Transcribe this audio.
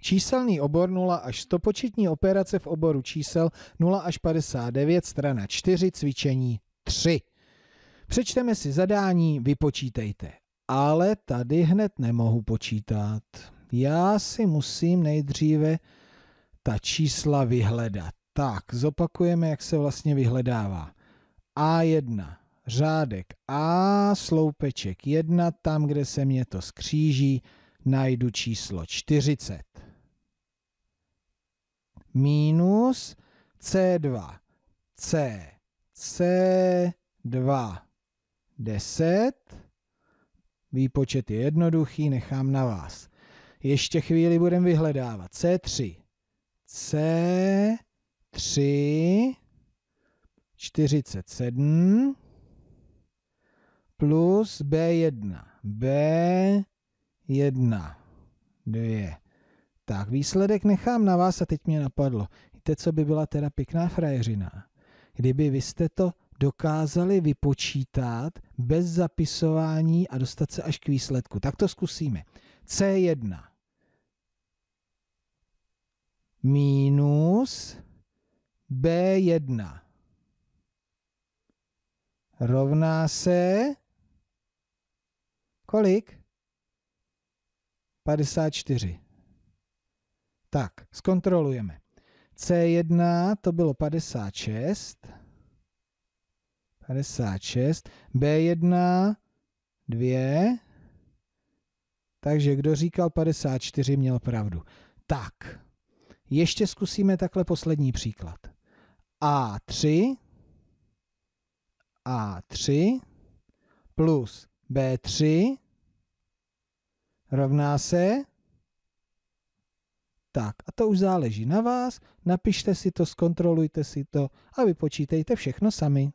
Číselný obor 0 až 100 početní operace v oboru čísel 0 až 59, strana 4, cvičení 3. Přečteme si zadání, vypočítejte. Ale tady hned nemohu počítat. Já si musím nejdříve ta čísla vyhledat. Tak, zopakujeme, jak se vlastně vyhledává. A1, řádek A, sloupeček 1, tam, kde se mě to skříží, najdu číslo 40 minus C2, C, C2, 10. Výpočet je jednoduchý, nechám na vás. Ještě chvíli budeme vyhledávat. C3, C3, 47, plus B1, B1, 2, tak, Výsledek nechám na vás a teď mě napadlo. Víte, co by byla teda pěkná frajeřina? Kdyby vy jste to dokázali vypočítat bez zapisování a dostat se až k výsledku. Tak to zkusíme. C1 minus B1 rovná se kolik? 54. Tak, zkontrolujeme. C1 to bylo 56. 56. B1 2. Takže kdo říkal 54, měl pravdu. Tak, ještě zkusíme takhle poslední příklad. A3 A3 plus B3 rovná se tak a to už záleží na vás, napište si to, zkontrolujte si to a vypočítejte všechno sami.